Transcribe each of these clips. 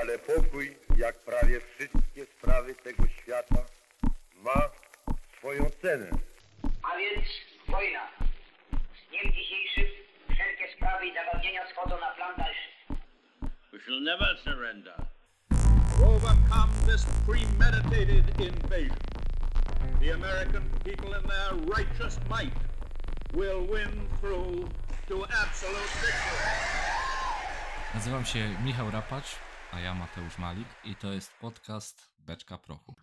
ale pokój, jak prawie wszystkie sprawy tego świata, ma swoją cenę. A więc wojna. Z dniem dzisiejszym wszelkie sprawy i zagadnienia schodzą na plan dalszy. We shall never surrender. Overcome this premeditated invasion. The American people in their righteous might will win through to absolute victory. Nazywam się Michał Rapacz a ja Mateusz Malik i to jest podcast Beczka Prochu.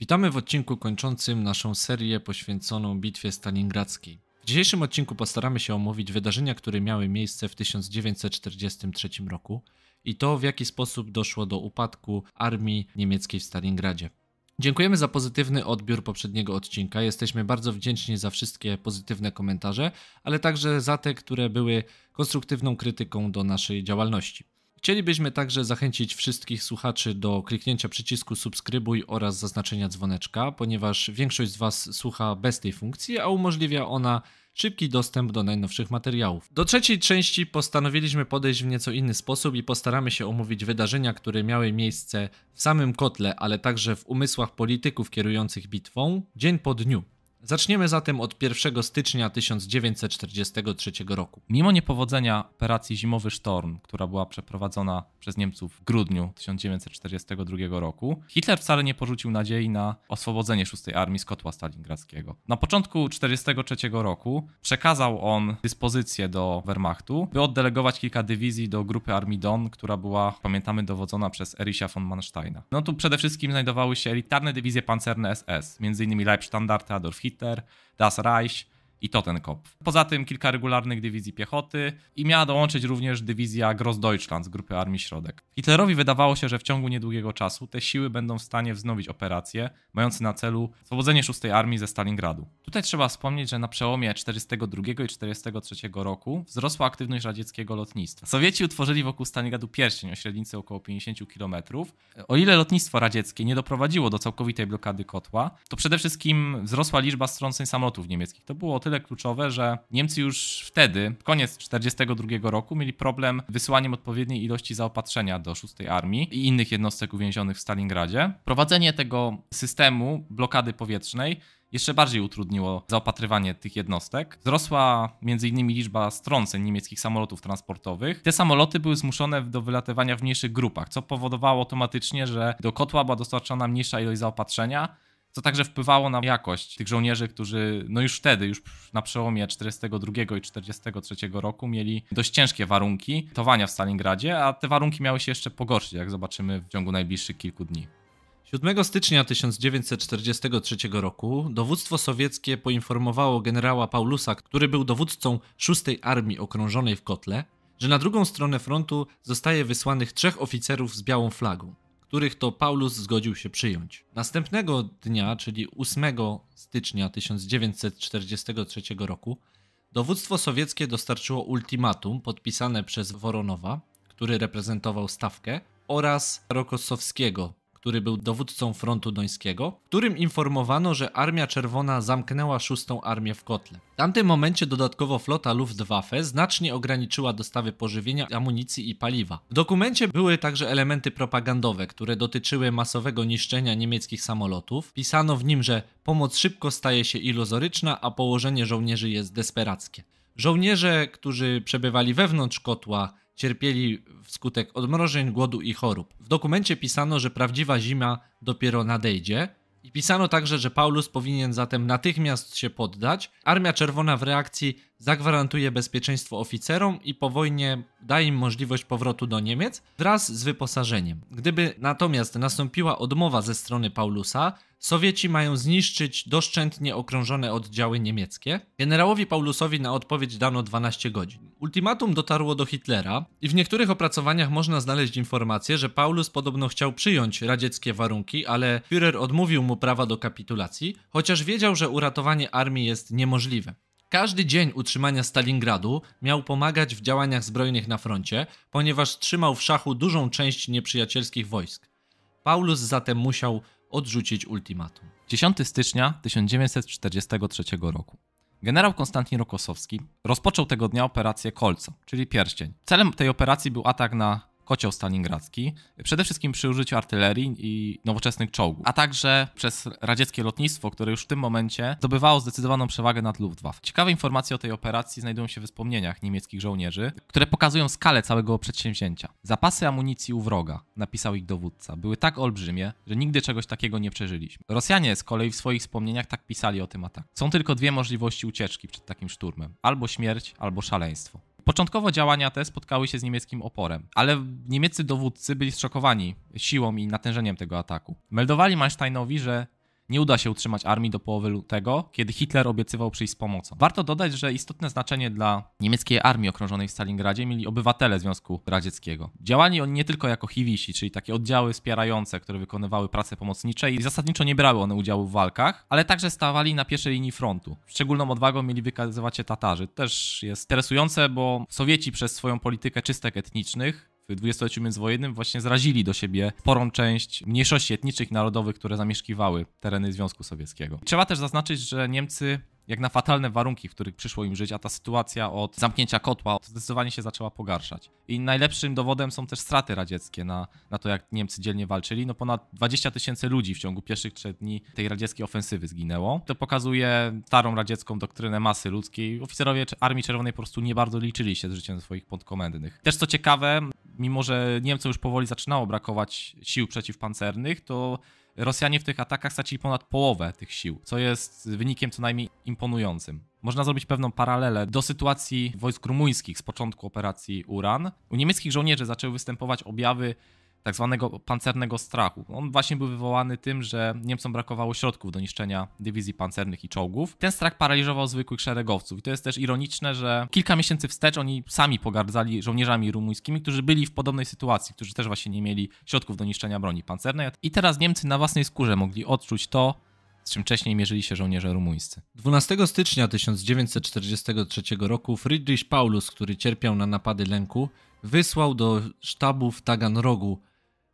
Witamy w odcinku kończącym naszą serię poświęconą bitwie stalingradzkiej. W dzisiejszym odcinku postaramy się omówić wydarzenia, które miały miejsce w 1943 roku i to w jaki sposób doszło do upadku armii niemieckiej w Stalingradzie. Dziękujemy za pozytywny odbiór poprzedniego odcinka. Jesteśmy bardzo wdzięczni za wszystkie pozytywne komentarze, ale także za te, które były konstruktywną krytyką do naszej działalności. Chcielibyśmy także zachęcić wszystkich słuchaczy do kliknięcia przycisku subskrybuj oraz zaznaczenia dzwoneczka, ponieważ większość z Was słucha bez tej funkcji, a umożliwia ona szybki dostęp do najnowszych materiałów. Do trzeciej części postanowiliśmy podejść w nieco inny sposób i postaramy się omówić wydarzenia, które miały miejsce w samym kotle, ale także w umysłach polityków kierujących bitwą, dzień po dniu. Zaczniemy zatem od 1 stycznia 1943 roku. Mimo niepowodzenia operacji Zimowy Sztorm, która była przeprowadzona przez Niemców w grudniu 1942 roku, Hitler wcale nie porzucił nadziei na oswobodzenie 6. Armii z kotła stalingradzkiego. Na początku 1943 roku przekazał on dyspozycję do Wehrmachtu, by oddelegować kilka dywizji do grupy Armii Don, która była, pamiętamy, dowodzona przez Ericha von Mansteina. No tu przede wszystkim znajdowały się elitarne dywizje pancerne SS, m.in. Leibstandarte Adolf Hitler, weiter das Reich i Totenkopf. Poza tym kilka regularnych dywizji piechoty i miała dołączyć również dywizja Grossdeutschland z grupy Armii Środek. Hitlerowi wydawało się, że w ciągu niedługiego czasu te siły będą w stanie wznowić operacje mające na celu swobodzenie 6 Armii ze Stalingradu. Tutaj trzeba wspomnieć, że na przełomie 42 i 43 roku wzrosła aktywność radzieckiego lotnictwa. Sowieci utworzyli wokół Stalingradu pierścień o średnicy około 50 km. O ile lotnictwo radzieckie nie doprowadziło do całkowitej blokady kotła, to przede wszystkim wzrosła liczba strąceń samolotów niemieckich. To było o tyle tyle kluczowe, że Niemcy już wtedy, koniec 1942 roku, mieli problem wysłaniem odpowiedniej ilości zaopatrzenia do 6 Armii i innych jednostek uwięzionych w Stalingradzie. Prowadzenie tego systemu blokady powietrznej jeszcze bardziej utrudniło zaopatrywanie tych jednostek. Wzrosła m.in. liczba strąceń niemieckich samolotów transportowych. Te samoloty były zmuszone do wylatywania w mniejszych grupach, co powodowało automatycznie, że do kotła była dostarczana mniejsza ilość zaopatrzenia, co także wpływało na jakość tych żołnierzy, którzy no już wtedy, już na przełomie 42 i 43 roku mieli dość ciężkie warunki towania w Stalingradzie, a te warunki miały się jeszcze pogorszyć, jak zobaczymy w ciągu najbliższych kilku dni. 7 stycznia 1943 roku dowództwo sowieckie poinformowało generała Paulusa, który był dowódcą 6 Armii okrążonej w Kotle, że na drugą stronę frontu zostaje wysłanych trzech oficerów z białą flagą których to Paulus zgodził się przyjąć. Następnego dnia, czyli 8 stycznia 1943 roku, dowództwo sowieckie dostarczyło ultimatum podpisane przez Woronowa, który reprezentował stawkę, oraz Rokossowskiego, który był dowódcą frontu dońskiego, którym informowano, że Armia Czerwona zamknęła szóstą armię w kotle. W tamtym momencie dodatkowo flota Luftwaffe znacznie ograniczyła dostawy pożywienia, amunicji i paliwa. W dokumencie były także elementy propagandowe, które dotyczyły masowego niszczenia niemieckich samolotów. Pisano w nim, że pomoc szybko staje się iluzoryczna, a położenie żołnierzy jest desperackie. Żołnierze, którzy przebywali wewnątrz kotła, cierpieli wskutek odmrożeń, głodu i chorób. W dokumencie pisano, że prawdziwa zima dopiero nadejdzie. I pisano także, że Paulus powinien zatem natychmiast się poddać. Armia Czerwona w reakcji zagwarantuje bezpieczeństwo oficerom i po wojnie da im możliwość powrotu do Niemiec wraz z wyposażeniem. Gdyby natomiast nastąpiła odmowa ze strony Paulusa, Sowieci mają zniszczyć doszczętnie okrążone oddziały niemieckie. Generałowi Paulusowi na odpowiedź dano 12 godzin. Ultimatum dotarło do Hitlera i w niektórych opracowaniach można znaleźć informację, że Paulus podobno chciał przyjąć radzieckie warunki, ale Führer odmówił mu prawa do kapitulacji, chociaż wiedział, że uratowanie armii jest niemożliwe. Każdy dzień utrzymania Stalingradu miał pomagać w działaniach zbrojnych na froncie, ponieważ trzymał w szachu dużą część nieprzyjacielskich wojsk. Paulus zatem musiał odrzucić ultimatum. 10 stycznia 1943 roku. Generał Konstantin Rokosowski rozpoczął tego dnia operację Kolco, czyli pierścień. Celem tej operacji był atak na kocioł stalingradzki, przede wszystkim przy użyciu artylerii i nowoczesnych czołgów, a także przez radzieckie lotnictwo, które już w tym momencie zdobywało zdecydowaną przewagę nad Luftwaffe. Ciekawe informacje o tej operacji znajdują się w wspomnieniach niemieckich żołnierzy, które pokazują skalę całego przedsięwzięcia. Zapasy amunicji u wroga, napisał ich dowódca, były tak olbrzymie, że nigdy czegoś takiego nie przeżyliśmy. Rosjanie z kolei w swoich wspomnieniach tak pisali o tym ataku. Są tylko dwie możliwości ucieczki przed takim szturmem: albo śmierć, albo szaleństwo. Początkowo działania te spotkały się z niemieckim oporem, ale niemieccy dowódcy byli zszokowani siłą i natężeniem tego ataku. Meldowali Mansteinowi, że nie uda się utrzymać armii do połowy lutego, kiedy Hitler obiecywał przyjść z pomocą. Warto dodać, że istotne znaczenie dla niemieckiej armii okrążonej w Stalingradzie mieli obywatele Związku Radzieckiego. Działali oni nie tylko jako hiwisi, czyli takie oddziały wspierające, które wykonywały prace pomocnicze i zasadniczo nie brały one udziału w walkach, ale także stawali na pierwszej linii frontu. Szczególną odwagą mieli wykazywać się Tatarzy. Też jest interesujące, bo Sowieci przez swoją politykę czystek etnicznych w dwudziestoleciu międzywojennym właśnie zrazili do siebie sporą część mniejszości etnicznych narodowych, które zamieszkiwały tereny Związku Sowieckiego. Trzeba też zaznaczyć, że Niemcy jak na fatalne warunki, w których przyszło im żyć, a ta sytuacja od zamknięcia kotła zdecydowanie się zaczęła pogarszać. I najlepszym dowodem są też straty radzieckie na, na to, jak Niemcy dzielnie walczyli. No ponad 20 tysięcy ludzi w ciągu pierwszych trzech dni tej radzieckiej ofensywy zginęło. To pokazuje starą radziecką doktrynę masy ludzkiej. Oficerowie Armii Czerwonej po prostu nie bardzo liczyli się z życiem swoich podkomendnych. Też co ciekawe, mimo że Niemcom już powoli zaczynało brakować sił przeciwpancernych, to Rosjanie w tych atakach stracili ponad połowę tych sił, co jest wynikiem co najmniej imponującym. Można zrobić pewną paralelę do sytuacji wojsk rumuńskich z początku operacji Uran. U niemieckich żołnierzy zaczęły występować objawy tak zwanego pancernego strachu. On właśnie był wywołany tym, że Niemcom brakowało środków do niszczenia dywizji pancernych i czołgów. Ten strach paraliżował zwykłych szeregowców i to jest też ironiczne, że kilka miesięcy wstecz oni sami pogardzali żołnierzami rumuńskimi, którzy byli w podobnej sytuacji, którzy też właśnie nie mieli środków do niszczenia broni pancernej. I teraz Niemcy na własnej skórze mogli odczuć to, z czym wcześniej mierzyli się żołnierze rumuńscy. 12 stycznia 1943 roku Friedrich Paulus, który cierpiał na napady lęku, wysłał do sztabu w Taganrogu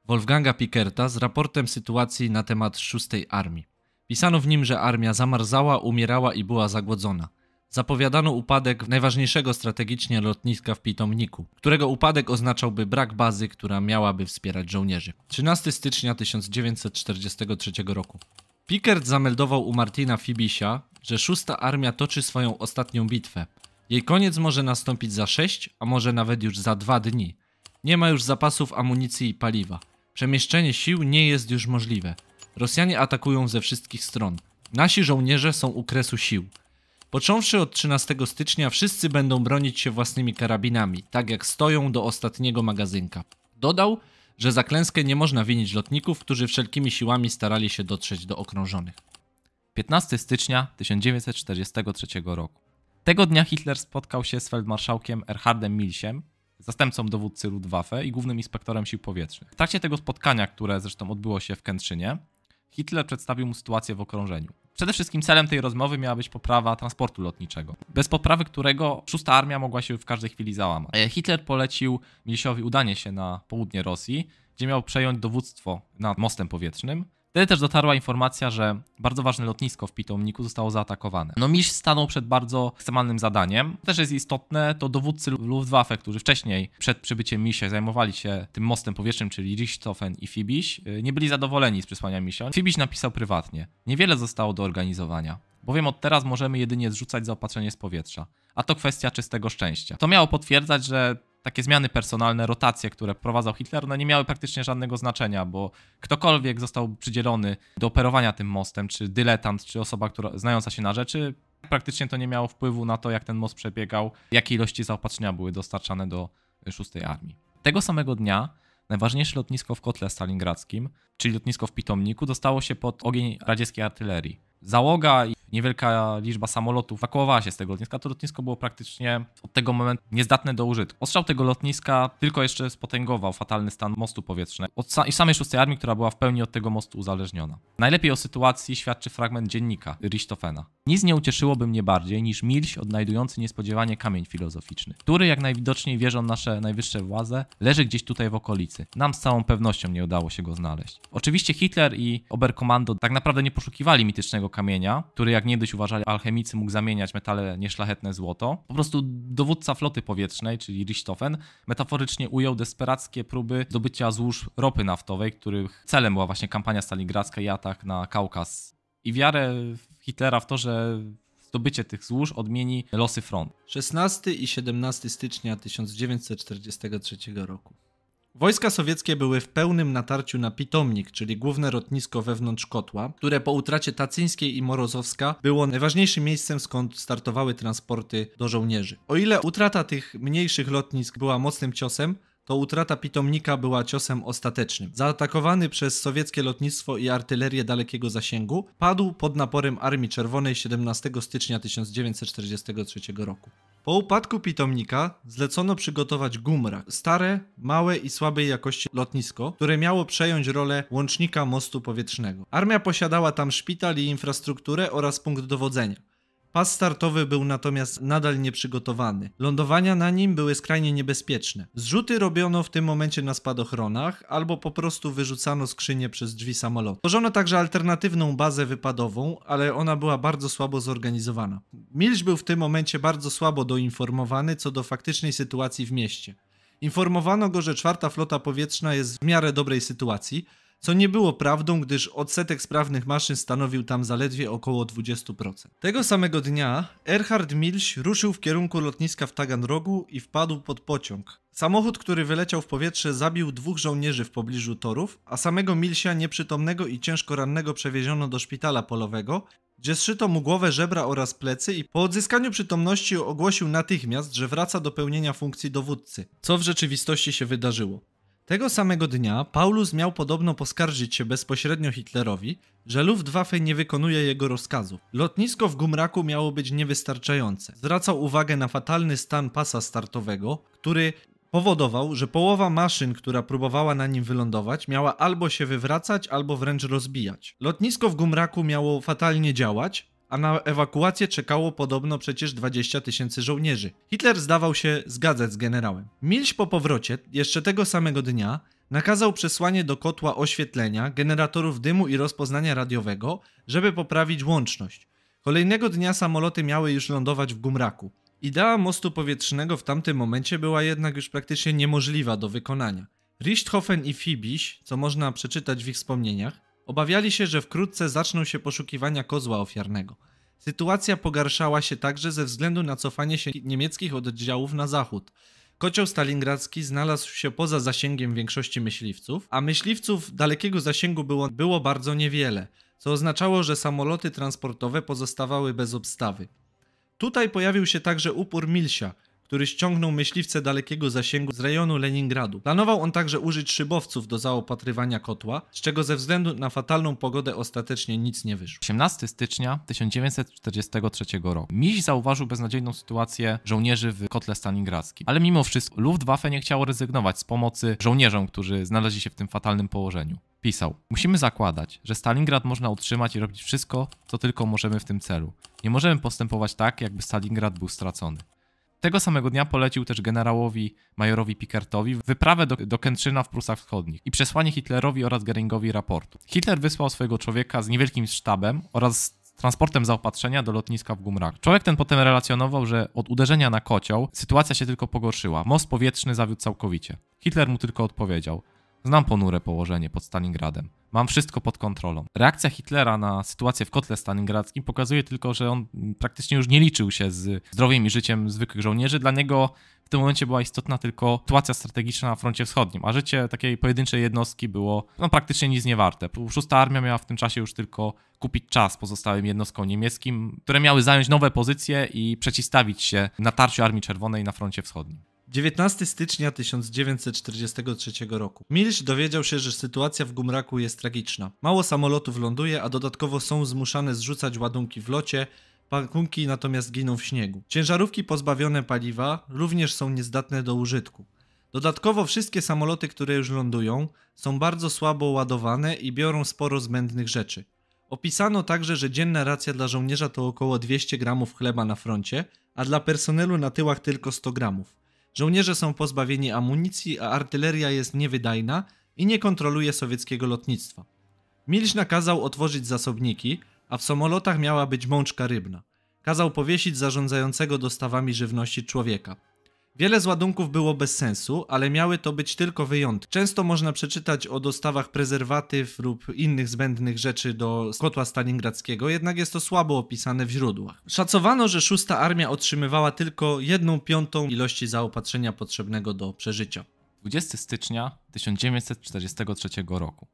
Wolfganga Pickerta z raportem sytuacji na temat szóstej armii. Pisano w nim, że armia zamarzała, umierała i była zagłodzona. Zapowiadano upadek najważniejszego strategicznie lotniska w Pitomniku, którego upadek oznaczałby brak bazy, która miałaby wspierać żołnierzy. 13 stycznia 1943 roku. Pickert zameldował u Martina Fibisia, że szósta armia toczy swoją ostatnią bitwę. Jej koniec może nastąpić za 6, a może nawet już za 2 dni. Nie ma już zapasów amunicji i paliwa. Przemieszczenie sił nie jest już możliwe. Rosjanie atakują ze wszystkich stron. Nasi żołnierze są u kresu sił. Począwszy od 13 stycznia wszyscy będą bronić się własnymi karabinami, tak jak stoją do ostatniego magazynka. Dodał, że za klęskę nie można winić lotników, którzy wszelkimi siłami starali się dotrzeć do okrążonych. 15 stycznia 1943 roku. Tego dnia Hitler spotkał się z feldmarszałkiem Erhardem Milsiem, zastępcą dowódcy Luftwaffe i głównym inspektorem sił powietrznych. W trakcie tego spotkania, które zresztą odbyło się w Kętrzynie, Hitler przedstawił mu sytuację w okrążeniu. Przede wszystkim celem tej rozmowy miała być poprawa transportu lotniczego, bez poprawy którego szósta armia mogła się w każdej chwili załamać. E, Hitler polecił Milisiowi udanie się na południe Rosji, gdzie miał przejąć dowództwo nad mostem powietrznym, Wtedy też dotarła informacja, że bardzo ważne lotnisko w Pitomniku zostało zaatakowane. No Misz stanął przed bardzo ekstremalnym zadaniem. To też jest istotne, to dowódcy Luftwaffe, którzy wcześniej przed przybyciem Misie zajmowali się tym mostem powietrznym, czyli Richthofen i Fibiś, y, nie byli zadowoleni z przysłania Misia. Fibiś napisał prywatnie. Niewiele zostało do organizowania bowiem od teraz możemy jedynie zrzucać zaopatrzenie z powietrza, a to kwestia czystego szczęścia. To miało potwierdzać, że takie zmiany personalne, rotacje, które wprowadzał Hitler, one nie miały praktycznie żadnego znaczenia, bo ktokolwiek został przydzielony do operowania tym mostem, czy dyletant, czy osoba, która znająca się na rzeczy, praktycznie to nie miało wpływu na to, jak ten most przebiegał, jakie ilości zaopatrzenia były dostarczane do VI Armii. Tego samego dnia najważniejsze lotnisko w kotle stalingradzkim, czyli lotnisko w Pitomniku, dostało się pod ogień radzieckiej artylerii załoga i niewielka liczba samolotów ewakuowała się z tego lotniska, to lotnisko było praktycznie od tego momentu niezdatne do użytku. Ostrzał tego lotniska tylko jeszcze spotęgował fatalny stan mostu powietrznego od sa samej szóstej armii, która była w pełni od tego mostu uzależniona. Najlepiej o sytuacji świadczy fragment dziennika Richthofena. Nic nie ucieszyłoby mnie bardziej niż Milś odnajdujący niespodziewanie kamień filozoficzny, który jak najwidoczniej wierzą nasze najwyższe władze, leży gdzieś tutaj w okolicy. Nam z całą pewnością nie udało się go znaleźć. Oczywiście Hitler i Oberkommando tak naprawdę nie poszukiwali mitycznego kamienia, który jak niegdyś uważali alchemicy mógł zamieniać metale nieszlachetne złoto. Po prostu dowódca floty powietrznej, czyli Richtofen, metaforycznie ujął desperackie próby zdobycia złóż ropy naftowej, których celem była właśnie kampania stalingradzka i atak na Kaukaz. I wiarę Hitlera w to, że zdobycie tych złóż odmieni losy frontu. 16 i 17 stycznia 1943 roku. Wojska sowieckie były w pełnym natarciu na Pitomnik, czyli główne lotnisko wewnątrz kotła, które po utracie Tacyńskiej i Morozowska było najważniejszym miejscem, skąd startowały transporty do żołnierzy. O ile utrata tych mniejszych lotnisk była mocnym ciosem, to utrata pitomnika była ciosem ostatecznym. Zaatakowany przez sowieckie lotnictwo i artylerię dalekiego zasięgu, padł pod naporem Armii Czerwonej 17 stycznia 1943 roku. Po upadku pitomnika zlecono przygotować Gumrak, stare, małe i słabej jakości lotnisko, które miało przejąć rolę łącznika mostu powietrznego. Armia posiadała tam szpital i infrastrukturę oraz punkt dowodzenia. Pas startowy był natomiast nadal nieprzygotowany. Lądowania na nim były skrajnie niebezpieczne. Zrzuty robiono w tym momencie na spadochronach, albo po prostu wyrzucano skrzynie przez drzwi samolotu. Tworzono także alternatywną bazę wypadową, ale ona była bardzo słabo zorganizowana. Milch był w tym momencie bardzo słabo doinformowany co do faktycznej sytuacji w mieście. Informowano go, że czwarta flota powietrzna jest w miarę dobrej sytuacji, co nie było prawdą, gdyż odsetek sprawnych maszyn stanowił tam zaledwie około 20%. Tego samego dnia Erhard Milch ruszył w kierunku lotniska w Taganrogu i wpadł pod pociąg. Samochód, który wyleciał w powietrze, zabił dwóch żołnierzy w pobliżu torów, a samego Milsia nieprzytomnego i ciężko rannego przewieziono do szpitala polowego, gdzie zszyto mu głowę, żebra oraz plecy i po odzyskaniu przytomności ogłosił natychmiast, że wraca do pełnienia funkcji dowódcy, co w rzeczywistości się wydarzyło. Tego samego dnia Paulus miał podobno poskarżyć się bezpośrednio Hitlerowi, że Luftwaffe nie wykonuje jego rozkazów. Lotnisko w Gumraku miało być niewystarczające. Zwracał uwagę na fatalny stan pasa startowego, który powodował, że połowa maszyn, która próbowała na nim wylądować, miała albo się wywracać, albo wręcz rozbijać. Lotnisko w Gumraku miało fatalnie działać, a na ewakuację czekało podobno przecież 20 tysięcy żołnierzy. Hitler zdawał się zgadzać z generałem. Milś po powrocie, jeszcze tego samego dnia, nakazał przesłanie do kotła oświetlenia, generatorów dymu i rozpoznania radiowego, żeby poprawić łączność. Kolejnego dnia samoloty miały już lądować w Gumraku. Idea mostu powietrznego w tamtym momencie była jednak już praktycznie niemożliwa do wykonania. Richthofen i Fibiś, co można przeczytać w ich wspomnieniach, Obawiali się, że wkrótce zaczną się poszukiwania kozła ofiarnego. Sytuacja pogarszała się także ze względu na cofanie się niemieckich oddziałów na zachód. Kocioł stalingradzki znalazł się poza zasięgiem większości myśliwców, a myśliwców dalekiego zasięgu było, było bardzo niewiele, co oznaczało, że samoloty transportowe pozostawały bez obstawy. Tutaj pojawił się także upór Milsia, który ściągnął myśliwce dalekiego zasięgu z rejonu Leningradu. Planował on także użyć szybowców do zaopatrywania kotła, z czego ze względu na fatalną pogodę ostatecznie nic nie wyszło. 18 stycznia 1943 roku. Miś zauważył beznadziejną sytuację żołnierzy w kotle stalingradzkim, ale mimo wszystko Luftwaffe nie chciało rezygnować z pomocy żołnierzom, którzy znaleźli się w tym fatalnym położeniu. Pisał: Musimy zakładać, że Stalingrad można utrzymać i robić wszystko, co tylko możemy w tym celu. Nie możemy postępować tak, jakby Stalingrad był stracony. Tego samego dnia polecił też generałowi majorowi Pickertowi wyprawę do, do Kętrzyna w Prusach Wschodnich i przesłanie Hitlerowi oraz Geringowi raportu. Hitler wysłał swojego człowieka z niewielkim sztabem oraz transportem zaopatrzenia do lotniska w Gumrak. Człowiek ten potem relacjonował, że od uderzenia na kocioł sytuacja się tylko pogorszyła. Most powietrzny zawiódł całkowicie. Hitler mu tylko odpowiedział: Znam ponure położenie pod Stalingradem mam wszystko pod kontrolą. Reakcja Hitlera na sytuację w kotle stalingradzkim pokazuje tylko, że on praktycznie już nie liczył się z zdrowiem i życiem zwykłych żołnierzy. Dla niego w tym momencie była istotna tylko sytuacja strategiczna na froncie wschodnim, a życie takiej pojedynczej jednostki było no, praktycznie nic nie warte. Szósta armia miała w tym czasie już tylko kupić czas pozostałym jednostkom niemieckim, które miały zająć nowe pozycje i przeciwstawić się natarciu Armii Czerwonej na froncie wschodnim. 19 stycznia 1943 roku. Milcz dowiedział się, że sytuacja w Gumraku jest tragiczna. Mało samolotów ląduje, a dodatkowo są zmuszane zrzucać ładunki w locie, pakunki natomiast giną w śniegu. Ciężarówki pozbawione paliwa również są niezdatne do użytku. Dodatkowo wszystkie samoloty, które już lądują, są bardzo słabo ładowane i biorą sporo zbędnych rzeczy. Opisano także, że dzienna racja dla żołnierza to około 200 gramów chleba na froncie, a dla personelu na tyłach tylko 100 gramów. Żołnierze są pozbawieni amunicji, a artyleria jest niewydajna i nie kontroluje sowieckiego lotnictwa. Milcz nakazał otworzyć zasobniki, a w samolotach miała być mączka rybna. Kazał powiesić zarządzającego dostawami żywności człowieka. Wiele z ładunków było bez sensu, ale miały to być tylko wyjątki. Często można przeczytać o dostawach prezerwatyw lub innych zbędnych rzeczy do kotła stalingradzkiego, jednak jest to słabo opisane w źródłach. Szacowano, że szósta armia otrzymywała tylko jedną piątą ilości zaopatrzenia potrzebnego do przeżycia. 20 stycznia 1943 roku.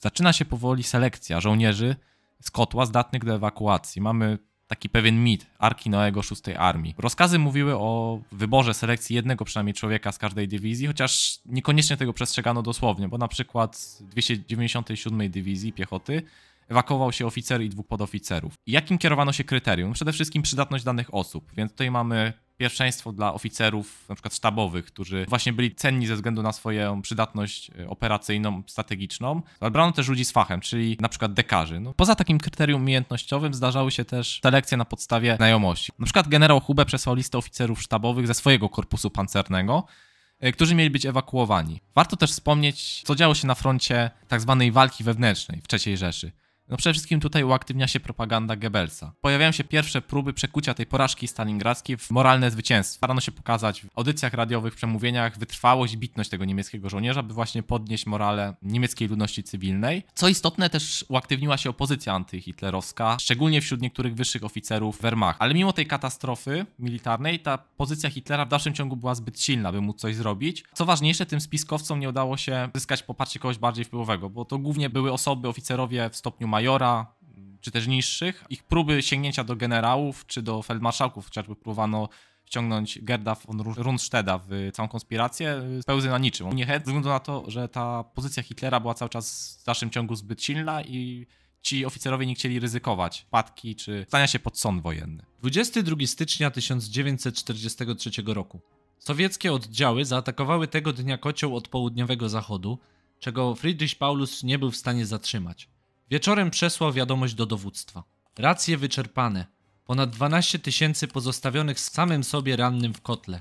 Zaczyna się powoli selekcja żołnierzy z kotła zdatnych do ewakuacji. Mamy taki pewien mit Arki Noego VI Armii. Rozkazy mówiły o wyborze selekcji jednego przynajmniej człowieka z każdej dywizji, chociaż niekoniecznie tego przestrzegano dosłownie, bo na przykład 297 Dywizji Piechoty ewakuował się oficer i dwóch podoficerów. Jakim kierowano się kryterium? Przede wszystkim przydatność danych osób, więc tutaj mamy pierwszeństwo dla oficerów na przykład sztabowych, którzy właśnie byli cenni ze względu na swoją przydatność e, operacyjną, strategiczną. Zabrano brano też ludzi z fachem, czyli na przykład dekarzy. No, poza takim kryterium umiejętnościowym zdarzały się też selekcje na podstawie znajomości. Na przykład generał Hube przesłał listę oficerów sztabowych ze swojego korpusu pancernego, e, którzy mieli być ewakuowani. Warto też wspomnieć, co działo się na froncie tzw. Tak walki wewnętrznej w III Rzeszy. No przede wszystkim tutaj uaktywnia się propaganda Goebbelsa. Pojawiają się pierwsze próby przekucia tej porażki stalingradzkiej w moralne zwycięstwo. Starano się pokazać w audycjach radiowych, przemówieniach wytrwałość, bitność tego niemieckiego żołnierza, by właśnie podnieść morale niemieckiej ludności cywilnej. Co istotne, też uaktywniła się opozycja antyhitlerowska, szczególnie wśród niektórych wyższych oficerów Wehrmacht. Ale mimo tej katastrofy militarnej, ta pozycja Hitlera w dalszym ciągu była zbyt silna, by móc coś zrobić. Co ważniejsze, tym spiskowcom nie udało się zyskać poparcie kogoś bardziej wpływowego, bo to głównie były osoby, oficerowie w stopniu majora, czy też niższych. Ich próby sięgnięcia do generałów czy do feldmarszałków, chociażby próbowano ściągnąć Gerda von Rundstedta w całą konspirację, y, pełzy na niczym. Niechęt wygląda na to, że ta pozycja Hitlera była cały czas w dalszym ciągu zbyt silna i ci oficerowie nie chcieli ryzykować wpadki czy stania się pod sąd wojenny. 22 stycznia 1943 roku. Sowieckie oddziały zaatakowały tego dnia kocioł od południowego zachodu, czego Friedrich Paulus nie był w stanie zatrzymać. Wieczorem przesłał wiadomość do dowództwa. Racje wyczerpane. Ponad 12 tysięcy pozostawionych samym sobie rannym w kotle.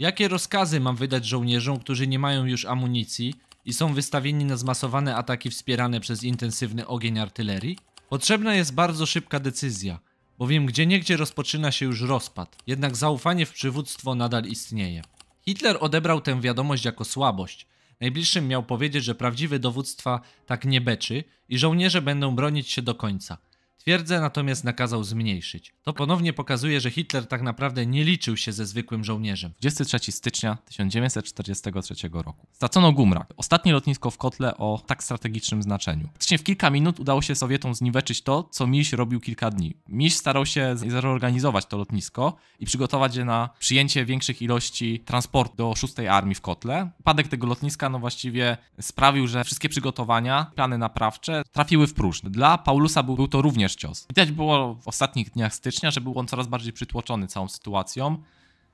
Jakie rozkazy mam wydać żołnierzom, którzy nie mają już amunicji i są wystawieni na zmasowane ataki wspierane przez intensywny ogień artylerii? Potrzebna jest bardzo szybka decyzja, bowiem gdzieniegdzie rozpoczyna się już rozpad, jednak zaufanie w przywództwo nadal istnieje. Hitler odebrał tę wiadomość jako słabość, Najbliższym miał powiedzieć, że prawdziwe dowództwa tak nie beczy i żołnierze będą bronić się do końca. Twierdzę natomiast nakazał zmniejszyć. To ponownie pokazuje, że Hitler tak naprawdę nie liczył się ze zwykłym żołnierzem. 23 stycznia 1943 roku. Stracono Gumrak, ostatnie lotnisko w kotle o tak strategicznym znaczeniu. Właśnie w kilka minut udało się Sowietom zniweczyć to, co Miś robił kilka dni. Miś starał się zreorganizować to lotnisko i przygotować je na przyjęcie większych ilości transportu do 6 Armii w kotle. Padek tego lotniska no właściwie sprawił, że wszystkie przygotowania, plany naprawcze trafiły w próżno. Dla Paulusa był, był to również też cios. Widać było w ostatnich dniach stycznia, że był on coraz bardziej przytłoczony całą sytuacją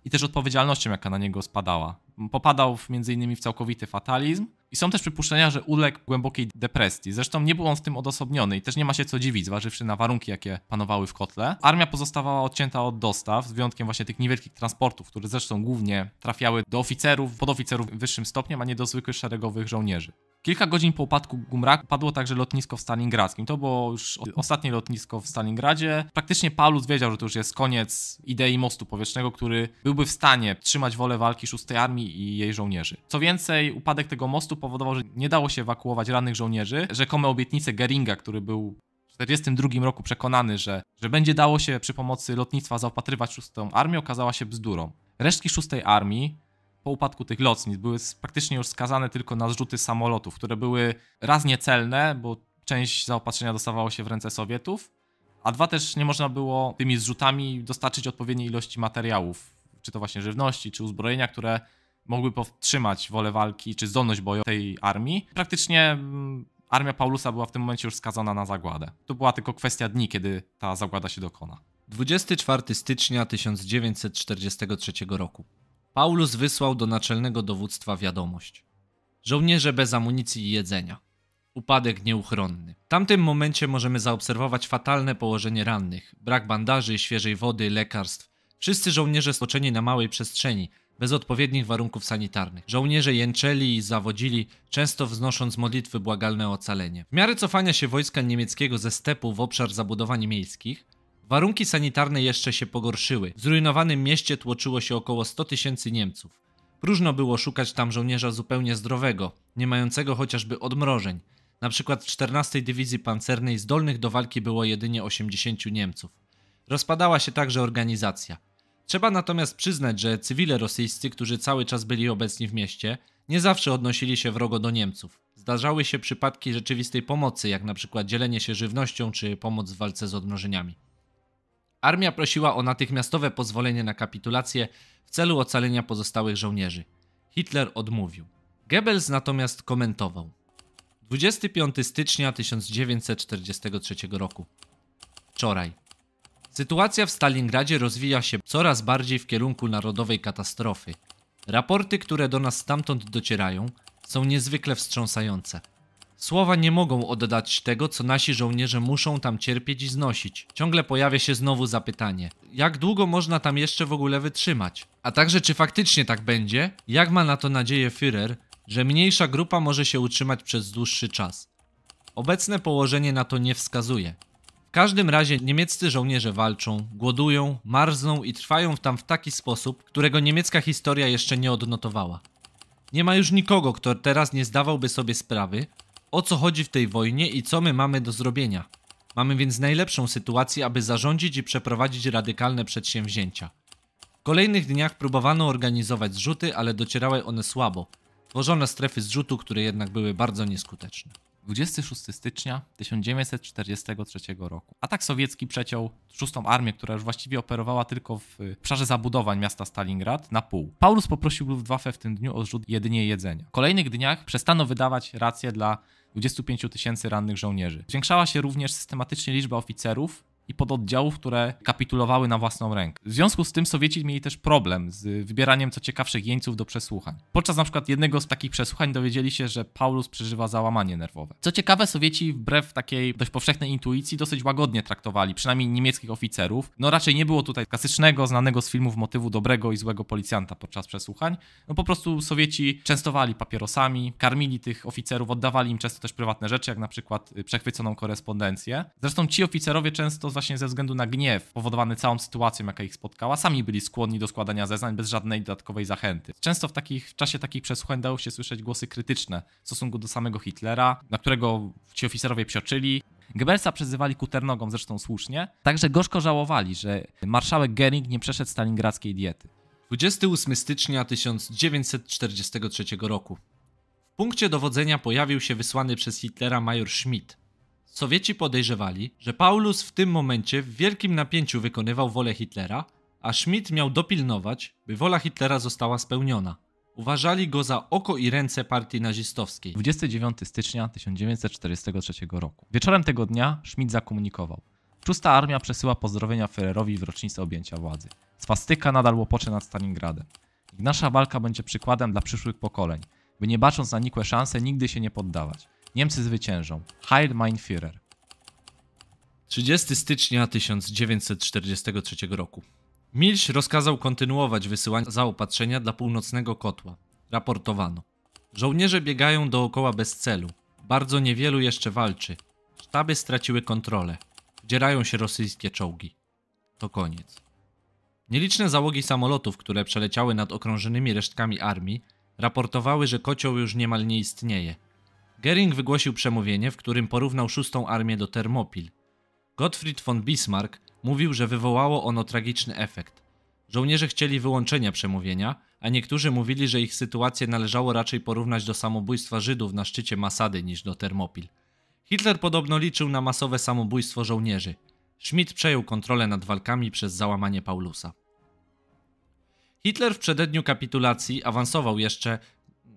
i też odpowiedzialnością, jaka na niego spadała. Popadał w, między innymi w całkowity fatalizm, i są też przypuszczenia, że uległ głębokiej depresji. Zresztą nie był on w tym odosobniony i też nie ma się co dziwić, zważywszy na warunki, jakie panowały w kotle. Armia pozostawała odcięta od dostaw, z wyjątkiem właśnie tych niewielkich transportów, które zresztą głównie trafiały do oficerów, podoficerów w wyższym stopniem, a nie do zwykłych szeregowych żołnierzy. Kilka godzin po upadku Gumrak padło także lotnisko w Stalingradzkim. To było już ostatnie lotnisko w Stalingradzie. Praktycznie Paulus wiedział, że to już jest koniec idei mostu powietrznego, który byłby w stanie trzymać wolę walki szóstej Armii i jej żołnierzy. Co więcej, upadek tego mostu powodował, że nie dało się ewakuować rannych żołnierzy. Rzekome obietnice Geringa, który był w 1942 roku przekonany, że, że będzie dało się przy pomocy lotnictwa zaopatrywać szóstą armię, okazała się bzdurą. Resztki szóstej armii po upadku tych lotnic były praktycznie już skazane tylko na zrzuty samolotów, które były raz niecelne, bo część zaopatrzenia dostawało się w ręce Sowietów, a dwa też nie można było tymi zrzutami dostarczyć odpowiedniej ilości materiałów, czy to właśnie żywności, czy uzbrojenia, które mogły powstrzymać wolę walki czy zdolność bojową tej armii. Praktycznie mm, armia Paulusa była w tym momencie już skazana na zagładę. To była tylko kwestia dni, kiedy ta zagłada się dokona. 24 stycznia 1943 roku. Paulus wysłał do naczelnego dowództwa wiadomość. Żołnierze bez amunicji i jedzenia. Upadek nieuchronny. W tamtym momencie możemy zaobserwować fatalne położenie rannych, brak bandaży, świeżej wody, lekarstw. Wszyscy żołnierze stoczeni na małej przestrzeni, bez odpowiednich warunków sanitarnych. Żołnierze jęczeli i zawodzili, często wznosząc modlitwy błagalne o ocalenie. W miarę cofania się wojska niemieckiego ze stepu w obszar zabudowań miejskich, warunki sanitarne jeszcze się pogorszyły. W zrujnowanym mieście tłoczyło się około 100 tysięcy Niemców. Próżno było szukać tam żołnierza zupełnie zdrowego, nie mającego chociażby odmrożeń. Na przykład w 14 Dywizji Pancernej zdolnych do walki było jedynie 80 Niemców. Rozpadała się także organizacja. Trzeba natomiast przyznać, że cywile rosyjscy, którzy cały czas byli obecni w mieście, nie zawsze odnosili się wrogo do Niemców. Zdarzały się przypadki rzeczywistej pomocy, jak na przykład dzielenie się żywnością czy pomoc w walce z odmrożeniami. Armia prosiła o natychmiastowe pozwolenie na kapitulację w celu ocalenia pozostałych żołnierzy. Hitler odmówił. Goebbels natomiast komentował. 25 stycznia 1943 roku. Wczoraj. Sytuacja w Stalingradzie rozwija się coraz bardziej w kierunku narodowej katastrofy. Raporty, które do nas stamtąd docierają, są niezwykle wstrząsające. Słowa nie mogą oddać tego, co nasi żołnierze muszą tam cierpieć i znosić. Ciągle pojawia się znowu zapytanie: jak długo można tam jeszcze w ogóle wytrzymać? A także, czy faktycznie tak będzie? Jak ma na to nadzieję Führer, że mniejsza grupa może się utrzymać przez dłuższy czas? Obecne położenie na to nie wskazuje. W każdym razie niemieccy żołnierze walczą, głodują, marzną i trwają tam w taki sposób, którego niemiecka historia jeszcze nie odnotowała. Nie ma już nikogo, kto teraz nie zdawałby sobie sprawy, o co chodzi w tej wojnie i co my mamy do zrobienia. Mamy więc najlepszą sytuację, aby zarządzić i przeprowadzić radykalne przedsięwzięcia. W kolejnych dniach próbowano organizować zrzuty, ale docierały one słabo. Tworzone strefy zrzutu, które jednak były bardzo nieskuteczne. 26 stycznia 1943 roku. Atak sowiecki przeciął 6 Armię, która już właściwie operowała tylko y, w obszarze zabudowań miasta Stalingrad, na pół. Paulus poprosił Luftwaffe w tym dniu o zrzut jedynie jedzenia. W kolejnych dniach przestano wydawać racje dla 25 tysięcy rannych żołnierzy. Zwiększała się również systematycznie liczba oficerów, i pododdziałów, które kapitulowały na własną rękę. W związku z tym Sowieci mieli też problem z wybieraniem co ciekawszych jeńców do przesłuchań. Podczas na przykład jednego z takich przesłuchań dowiedzieli się, że Paulus przeżywa załamanie nerwowe. Co ciekawe, Sowieci wbrew takiej dość powszechnej intuicji dosyć łagodnie traktowali, przynajmniej niemieckich oficerów. No raczej nie było tutaj klasycznego, znanego z filmów motywu dobrego i złego policjanta podczas przesłuchań. No po prostu Sowieci częstowali papierosami, karmili tych oficerów, oddawali im często też prywatne rzeczy, jak na przykład y, przechwyconą korespondencję. Zresztą ci oficerowie często właśnie ze względu na gniew powodowany całą sytuacją, jaka ich spotkała, sami byli skłonni do składania zeznań bez żadnej dodatkowej zachęty. Często w, takich, w czasie takich przesłuchań dało się słyszeć głosy krytyczne w stosunku do samego Hitlera, na którego ci oficerowie psioczyli, Goebbelsa przezywali kuternogą, zresztą słusznie. Także gorzko żałowali, że marszałek Gering nie przeszedł stalingradzkiej diety. 28 stycznia 1943 roku. W punkcie dowodzenia pojawił się wysłany przez Hitlera major Schmidt. Sowieci podejrzewali, że Paulus w tym momencie w wielkim napięciu wykonywał wolę Hitlera, a Schmidt miał dopilnować, by wola Hitlera została spełniona. Uważali go za oko i ręce partii nazistowskiej. 29 stycznia 1943 roku. Wieczorem tego dnia Schmidt zakomunikował. Szósta armia przesyła pozdrowienia Ferrerowi w rocznicę objęcia władzy. Swastyka nadal łopocze nad Stalingradem. nasza walka będzie przykładem dla przyszłych pokoleń, by nie bacząc na nikłe szanse nigdy się nie poddawać. Niemcy zwyciężą. Heil mein Führer. 30 stycznia 1943 roku. Milś rozkazał kontynuować wysyłanie zaopatrzenia dla północnego kotła. Raportowano. Żołnierze biegają dookoła bez celu. Bardzo niewielu jeszcze walczy. Sztaby straciły kontrolę. Wdzierają się rosyjskie czołgi. To koniec. Nieliczne załogi samolotów, które przeleciały nad okrążonymi resztkami armii, raportowały, że kocioł już niemal nie istnieje – Gering wygłosił przemówienie, w którym porównał szóstą armię do Termopil. Gottfried von Bismarck mówił, że wywołało ono tragiczny efekt. Żołnierze chcieli wyłączenia przemówienia, a niektórzy mówili, że ich sytuację należało raczej porównać do samobójstwa Żydów na szczycie Masady niż do Termopil. Hitler podobno liczył na masowe samobójstwo żołnierzy. Schmidt przejął kontrolę nad walkami przez załamanie Paulusa. Hitler w przededniu kapitulacji awansował jeszcze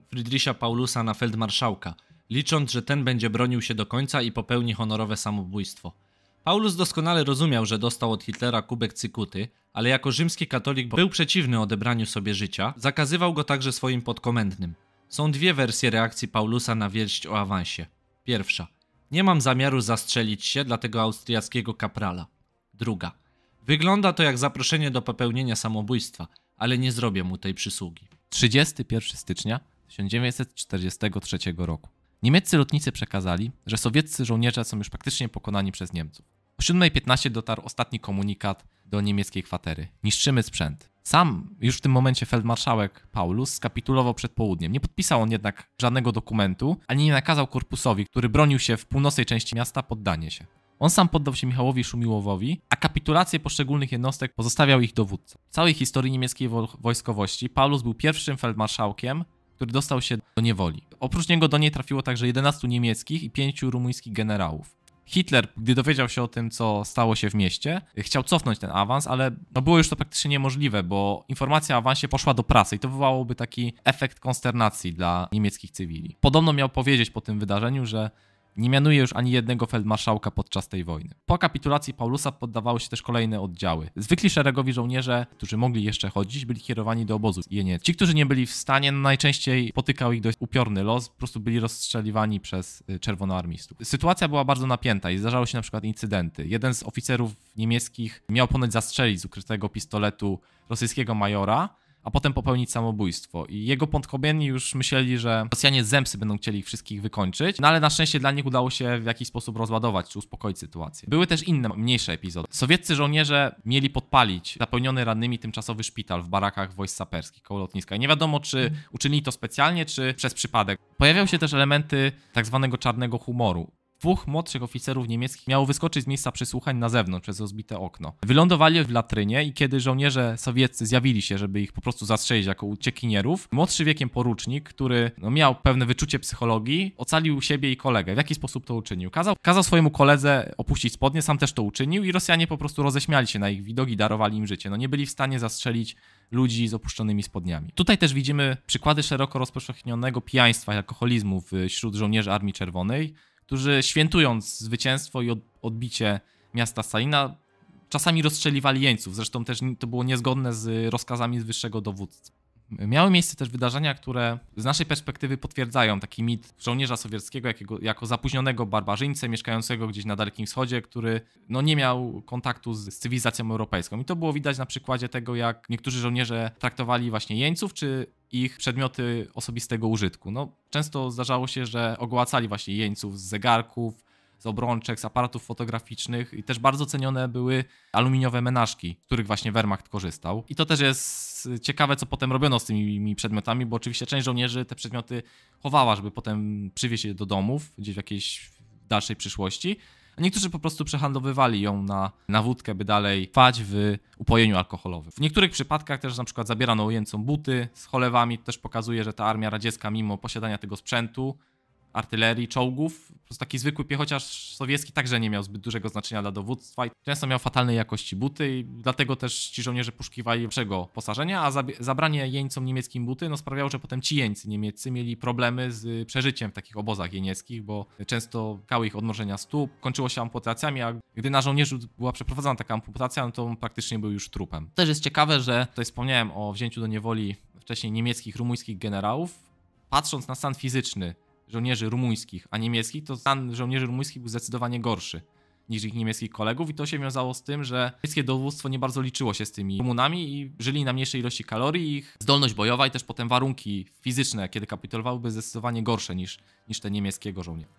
Friedricha Paulusa na feldmarszałka – licząc, że ten będzie bronił się do końca i popełni honorowe samobójstwo. Paulus doskonale rozumiał, że dostał od Hitlera kubek cykuty, ale jako rzymski katolik był przeciwny odebraniu sobie życia, zakazywał go także swoim podkomendnym. Są dwie wersje reakcji Paulusa na wieść o awansie. Pierwsza. Nie mam zamiaru zastrzelić się dla tego austriackiego kaprala. Druga. Wygląda to jak zaproszenie do popełnienia samobójstwa, ale nie zrobię mu tej przysługi. 31 stycznia 1943 roku. Niemieccy lotnicy przekazali, że sowieccy żołnierze są już praktycznie pokonani przez Niemców. O 7.15 dotarł ostatni komunikat do niemieckiej kwatery. Niszczymy sprzęt. Sam już w tym momencie feldmarszałek Paulus skapitulował przed południem. Nie podpisał on jednak żadnego dokumentu, ani nie nakazał korpusowi, który bronił się w północnej części miasta, poddanie się. On sam poddał się Michałowi Szumiłowowi, a kapitulację poszczególnych jednostek pozostawiał ich dowódcą. W całej historii niemieckiej wojskowości Paulus był pierwszym feldmarszałkiem, który dostał się do niewoli. Oprócz niego do niej trafiło także 11 niemieckich i 5 rumuńskich generałów. Hitler, gdy dowiedział się o tym, co stało się w mieście, chciał cofnąć ten awans, ale no było już to praktycznie niemożliwe, bo informacja o awansie poszła do prasy i to wywołałoby taki efekt konsternacji dla niemieckich cywili. Podobno miał powiedzieć po tym wydarzeniu, że nie mianuje już ani jednego feldmarszałka podczas tej wojny. Po kapitulacji Paulusa poddawały się też kolejne oddziały. Zwykli szeregowi żołnierze, którzy mogli jeszcze chodzić, byli kierowani do obozu jeniec. Ci, którzy nie byli w stanie, no najczęściej potykał ich dość upiorny los, po prostu byli rozstrzeliwani przez y, czerwonoarmistów. Sytuacja była bardzo napięta i zdarzały się na przykład incydenty. Jeden z oficerów niemieckich miał ponoć zastrzelić z ukrytego pistoletu rosyjskiego majora, a potem popełnić samobójstwo. I jego podchobieni już myśleli, że Rosjanie zemsy będą chcieli ich wszystkich wykończyć, no ale na szczęście dla nich udało się w jakiś sposób rozładować czy uspokoić sytuację. Były też inne, mniejsze epizody. Sowieccy żołnierze mieli podpalić zapełniony rannymi tymczasowy szpital w barakach wojsk saperskich koło lotniska. I nie wiadomo, czy mhm. uczynili to specjalnie, czy przez przypadek. Pojawiały się też elementy tak zwanego czarnego humoru dwóch młodszych oficerów niemieckich miało wyskoczyć z miejsca przesłuchań na zewnątrz przez rozbite okno. Wylądowali w latrynie i kiedy żołnierze sowieccy zjawili się, żeby ich po prostu zastrzelić jako uciekinierów, młodszy wiekiem porucznik, który no, miał pewne wyczucie psychologii, ocalił siebie i kolegę. W jaki sposób to uczynił? Kazał, kazał swojemu koledze opuścić spodnie, sam też to uczynił i Rosjanie po prostu roześmiali się na ich widok i darowali im życie. No nie byli w stanie zastrzelić ludzi z opuszczonymi spodniami. Tutaj też widzimy przykłady szeroko rozpowszechnionego pijaństwa i alkoholizmu wśród żołnierzy Armii Czerwonej którzy świętując zwycięstwo i odbicie miasta Salina, czasami rozstrzeliwali jeńców. Zresztą też to było niezgodne z rozkazami z wyższego dowództwa. Miały miejsce też wydarzenia, które z naszej perspektywy potwierdzają taki mit żołnierza sowieckiego jakiego, jako zapóźnionego barbarzyńcę mieszkającego gdzieś na Dalekim Wschodzie, który no, nie miał kontaktu z, z cywilizacją europejską. I to było widać na przykładzie tego, jak niektórzy żołnierze traktowali właśnie jeńców czy ich przedmioty osobistego użytku. No, często zdarzało się, że ogłacali właśnie jeńców z zegarków, z obrączek, z aparatów fotograficznych i też bardzo cenione były aluminiowe menażki, których właśnie Wehrmacht korzystał. I to też jest ciekawe, co potem robiono z tymi przedmiotami, bo oczywiście część żołnierzy te przedmioty chowała, żeby potem przywieźć je do domów, gdzieś w jakiejś dalszej przyszłości. A niektórzy po prostu przehandlowywali ją na, na wódkę, by dalej fać w upojeniu alkoholowym. W niektórych przypadkach też na przykład zabierano ujęcą buty z cholewami. To też pokazuje, że ta armia radziecka, mimo posiadania tego sprzętu, artylerii, czołgów. Po prostu taki zwykły piechociarz sowiecki także nie miał zbyt dużego znaczenia dla dowództwa i często miał fatalnej jakości buty i dlatego też ci żołnierze poszukiwali lepszego posażenia, a zabranie jeńcom niemieckim buty no sprawiało, że potem ci jeńcy niemieccy mieli problemy z y, przeżyciem w takich obozach jenieckich, bo często kały ich odmrożenia stóp, kończyło się amputacjami, a gdy na żołnierzu była przeprowadzana taka amputacja, no to on praktycznie był już trupem. Też jest ciekawe, że tutaj wspomniałem o wzięciu do niewoli wcześniej niemieckich, rumuńskich generałów. Patrząc na stan fizyczny żołnierzy rumuńskich, a niemieckich, to stan żołnierzy rumuńskich był zdecydowanie gorszy niż ich niemieckich kolegów i to się wiązało z tym, że niemieckie dowództwo nie bardzo liczyło się z tymi Rumunami i żyli na mniejszej ilości kalorii, ich zdolność bojowa i też potem warunki fizyczne, kiedy kapitulowały, były zdecydowanie gorsze niż, niż te niemieckiego żołnierza.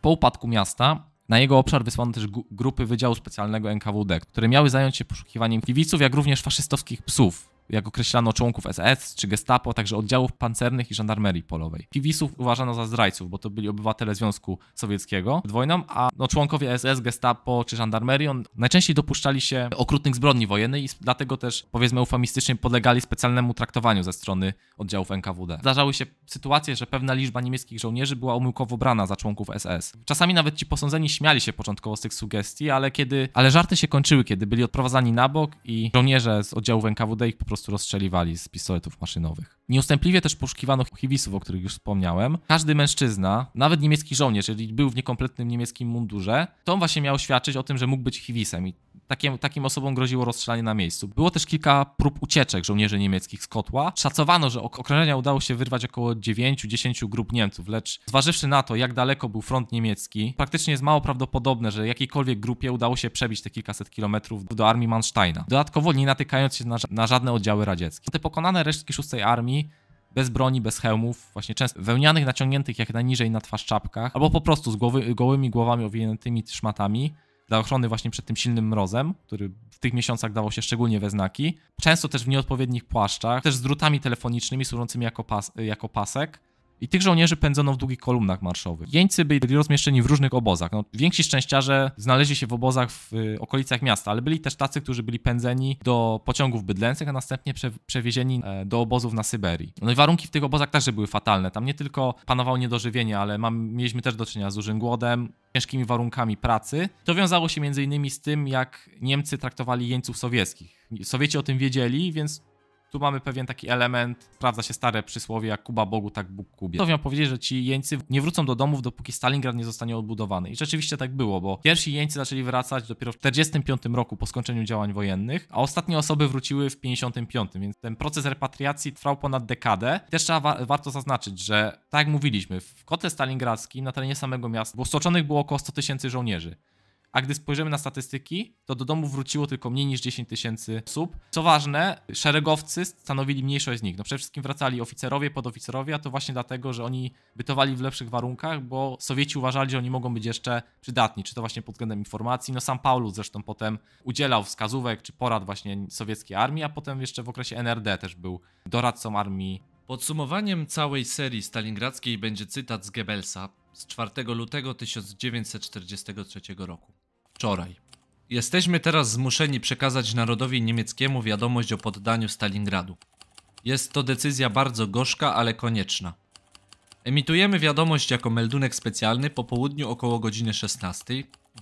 Po upadku miasta na jego obszar wysłano też grupy Wydziału Specjalnego NKWD, które miały zająć się poszukiwaniem kliwiców, jak również faszystowskich psów, jak określano członków SS czy Gestapo, także oddziałów pancernych i żandarmerii polowej. Kiwisów uważano za zdrajców, bo to byli obywatele Związku Sowieckiego przed wojną, a no, członkowie SS, Gestapo czy żandarmerii on, najczęściej dopuszczali się okrutnych zbrodni wojennych i dlatego też, powiedzmy eufemistycznie, podlegali specjalnemu traktowaniu ze strony oddziałów NKWD. Zdarzały się sytuacje, że pewna liczba niemieckich żołnierzy była umyłkowo brana za członków SS. Czasami nawet ci posądzeni śmiali się początkowo z tych sugestii, ale kiedy, ale żarty się kończyły, kiedy byli odprowadzani na bok i żołnierze z oddziałów NKWD ich po prostu prostu rozstrzeliwali z pistoletów maszynowych. Nieustępliwie też poszukiwano chiwisów, o których już wspomniałem. Każdy mężczyzna, nawet niemiecki żołnierz, jeżeli był w niekompletnym niemieckim mundurze, to właśnie miał świadczyć o tym, że mógł być chiwisem i takim, takim osobom groziło rozstrzelanie na miejscu. Było też kilka prób ucieczek żołnierzy niemieckich z kotła. Szacowano, że okrążenia udało się wyrwać około 9-10 grup Niemców, lecz zważywszy na to, jak daleko był front niemiecki, praktycznie jest mało prawdopodobne, że jakiejkolwiek grupie udało się przebić te kilkaset kilometrów do armii Mansteina. Dodatkowo nie natykając się na, na żadne oddziały oddziały radzieckie. Te pokonane resztki szóstej armii bez broni, bez hełmów, właśnie często wełnianych, naciągniętych jak najniżej na twarz czapkach, albo po prostu z głowy, gołymi głowami owiniętymi szmatami, dla ochrony właśnie przed tym silnym mrozem, który w tych miesiącach dawał się szczególnie we znaki. Często też w nieodpowiednich płaszczach, też z drutami telefonicznymi służącymi jako, pas, jako pasek. I tych żołnierzy pędzono w długich kolumnach marszowych. Jeńcy byli tak rozmieszczeni w różnych obozach. No, więksi szczęściarze znaleźli się w obozach w y, okolicach miasta, ale byli też tacy, którzy byli pędzeni do pociągów bydlęcych, a następnie prze, przewiezieni e, do obozów na Syberii. No i warunki w tych obozach także były fatalne. Tam nie tylko panowało niedożywienie, ale mam, mieliśmy też do czynienia z dużym głodem, ciężkimi warunkami pracy. To wiązało się m.in. z tym, jak Niemcy traktowali jeńców sowieckich. Sowieci o tym wiedzieli, więc tu mamy pewien taki element, sprawdza się stare przysłowie, jak Kuba Bogu, tak Bóg Kubie. To miał powiedzieć, że ci jeńcy nie wrócą do domów, dopóki Stalingrad nie zostanie odbudowany. I rzeczywiście tak było, bo pierwsi jeńcy zaczęli wracać dopiero w 45 roku po skończeniu działań wojennych, a ostatnie osoby wróciły w 55, więc ten proces repatriacji trwał ponad dekadę. Też trzeba wa warto zaznaczyć, że tak jak mówiliśmy, w kotle stalingradzkim na terenie samego miasta stoczonych było około 100 tysięcy żołnierzy a gdy spojrzymy na statystyki, to do domu wróciło tylko mniej niż 10 tysięcy osób. Co ważne, szeregowcy stanowili mniejszość z nich. No przede wszystkim wracali oficerowie, podoficerowie, a to właśnie dlatego, że oni bytowali w lepszych warunkach, bo Sowieci uważali, że oni mogą być jeszcze przydatni, czy to właśnie pod względem informacji. No sam Paulus zresztą potem udzielał wskazówek czy porad właśnie sowieckiej armii, a potem jeszcze w okresie NRD też był doradcą armii. Podsumowaniem całej serii stalingradzkiej będzie cytat z Goebbelsa z 4 lutego 1943 roku wczoraj. Jesteśmy teraz zmuszeni przekazać narodowi niemieckiemu wiadomość o poddaniu Stalingradu. Jest to decyzja bardzo gorzka, ale konieczna. Emitujemy wiadomość jako meldunek specjalny po południu około godziny 16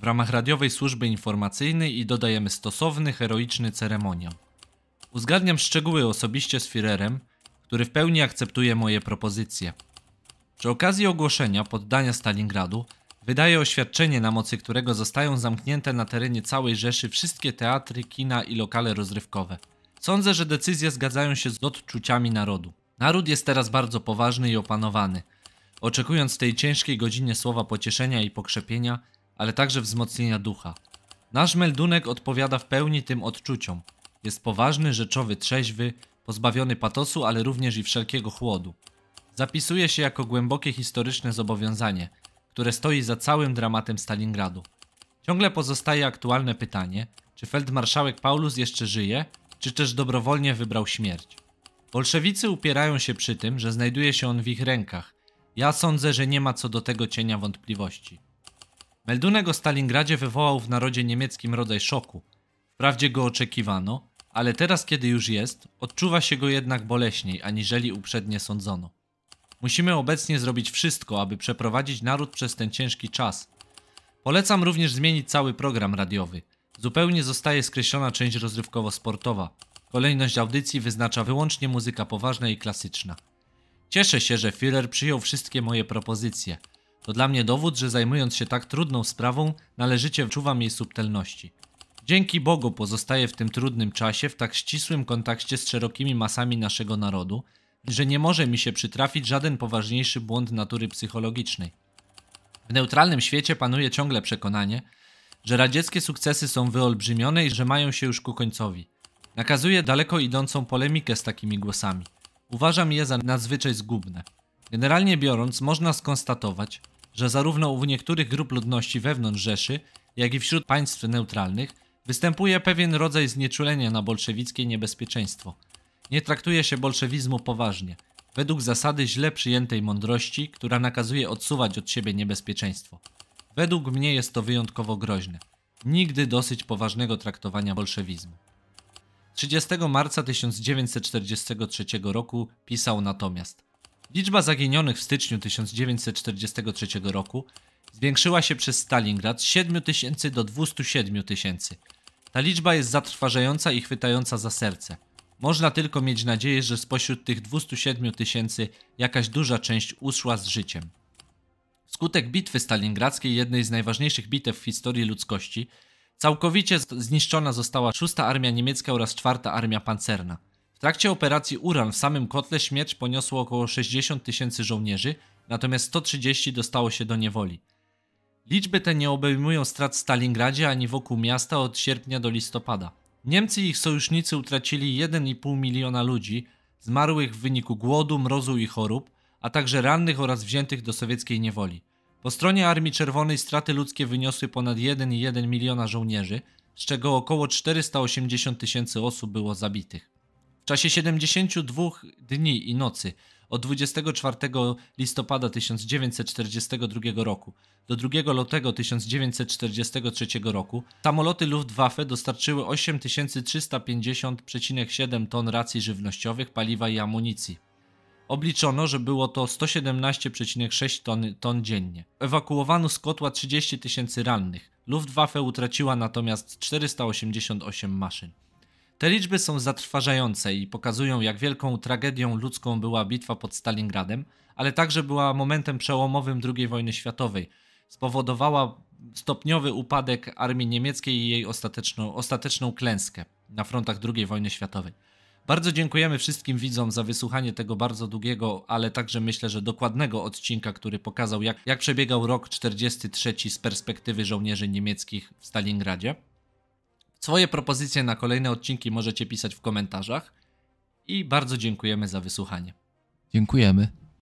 w ramach radiowej służby informacyjnej i dodajemy stosowny, heroiczny ceremoniał. Uzgadniam szczegóły osobiście z Firerem, który w pełni akceptuje moje propozycje. Przy okazji ogłoszenia poddania Stalingradu Wydaje oświadczenie, na mocy którego zostają zamknięte na terenie całej Rzeszy wszystkie teatry, kina i lokale rozrywkowe. Sądzę, że decyzje zgadzają się z odczuciami narodu. Naród jest teraz bardzo poważny i opanowany. Oczekując w tej ciężkiej godzinie słowa pocieszenia i pokrzepienia, ale także wzmocnienia ducha. Nasz meldunek odpowiada w pełni tym odczuciom. Jest poważny, rzeczowy, trzeźwy, pozbawiony patosu, ale również i wszelkiego chłodu. Zapisuje się jako głębokie historyczne zobowiązanie – które stoi za całym dramatem Stalingradu. Ciągle pozostaje aktualne pytanie, czy feldmarszałek Paulus jeszcze żyje, czy też dobrowolnie wybrał śmierć. Bolszewicy upierają się przy tym, że znajduje się on w ich rękach. Ja sądzę, że nie ma co do tego cienia wątpliwości. Meldunek o Stalingradzie wywołał w narodzie niemieckim rodzaj szoku. Wprawdzie go oczekiwano, ale teraz kiedy już jest, odczuwa się go jednak boleśniej aniżeli uprzednie sądzono. Musimy obecnie zrobić wszystko, aby przeprowadzić naród przez ten ciężki czas. Polecam również zmienić cały program radiowy. Zupełnie zostaje skreślona część rozrywkowo-sportowa. Kolejność audycji wyznacza wyłącznie muzyka poważna i klasyczna. Cieszę się, że Führer przyjął wszystkie moje propozycje. To dla mnie dowód, że zajmując się tak trudną sprawą, należycie czuwam jej subtelności. Dzięki Bogu pozostaję w tym trudnym czasie w tak ścisłym kontakcie z szerokimi masami naszego narodu, że nie może mi się przytrafić żaden poważniejszy błąd natury psychologicznej. W neutralnym świecie panuje ciągle przekonanie, że radzieckie sukcesy są wyolbrzymione i że mają się już ku końcowi. Nakazuje daleko idącą polemikę z takimi głosami. Uważam je za nadzwyczaj zgubne. Generalnie biorąc, można skonstatować, że zarówno u niektórych grup ludności wewnątrz Rzeszy, jak i wśród państw neutralnych występuje pewien rodzaj znieczulenia na bolszewickie niebezpieczeństwo – nie traktuje się bolszewizmu poważnie, według zasady źle przyjętej mądrości, która nakazuje odsuwać od siebie niebezpieczeństwo. Według mnie jest to wyjątkowo groźne. Nigdy dosyć poważnego traktowania bolszewizmu. 30 marca 1943 roku pisał natomiast Liczba zaginionych w styczniu 1943 roku zwiększyła się przez Stalingrad z 7 tysięcy do 207 tysięcy. Ta liczba jest zatrważająca i chwytająca za serce. Można tylko mieć nadzieję, że spośród tych 207 tysięcy jakaś duża część uszła z życiem. Skutek bitwy stalingradzkiej, jednej z najważniejszych bitew w historii ludzkości, całkowicie zniszczona została 6 Armia Niemiecka oraz 4 Armia Pancerna. W trakcie operacji Uran w samym kotle śmierć poniosło około 60 tysięcy żołnierzy, natomiast 130 dostało się do niewoli. Liczby te nie obejmują strat w Stalingradzie ani wokół miasta od sierpnia do listopada. Niemcy i ich sojusznicy utracili 1,5 miliona ludzi, zmarłych w wyniku głodu, mrozu i chorób, a także rannych oraz wziętych do sowieckiej niewoli. Po stronie Armii Czerwonej straty ludzkie wyniosły ponad 1,1 miliona żołnierzy, z czego około 480 tysięcy osób było zabitych. W czasie 72 dni i nocy od 24 listopada 1942 roku do 2 lutego 1943 roku samoloty Luftwaffe dostarczyły 8350,7 ton racji żywnościowych, paliwa i amunicji. Obliczono, że było to 117,6 ton, ton dziennie. Ewakuowano z kotła 30 tysięcy rannych. Luftwaffe utraciła natomiast 488 maszyn. Te liczby są zatrważające i pokazują, jak wielką tragedią ludzką była bitwa pod Stalingradem, ale także była momentem przełomowym II wojny światowej. Spowodowała stopniowy upadek armii niemieckiej i jej ostateczną, ostateczną klęskę na frontach II wojny światowej. Bardzo dziękujemy wszystkim widzom za wysłuchanie tego bardzo długiego, ale także myślę, że dokładnego odcinka, który pokazał, jak, jak przebiegał rok 43 z perspektywy żołnierzy niemieckich w Stalingradzie. Swoje propozycje na kolejne odcinki możecie pisać w komentarzach i bardzo dziękujemy za wysłuchanie. Dziękujemy.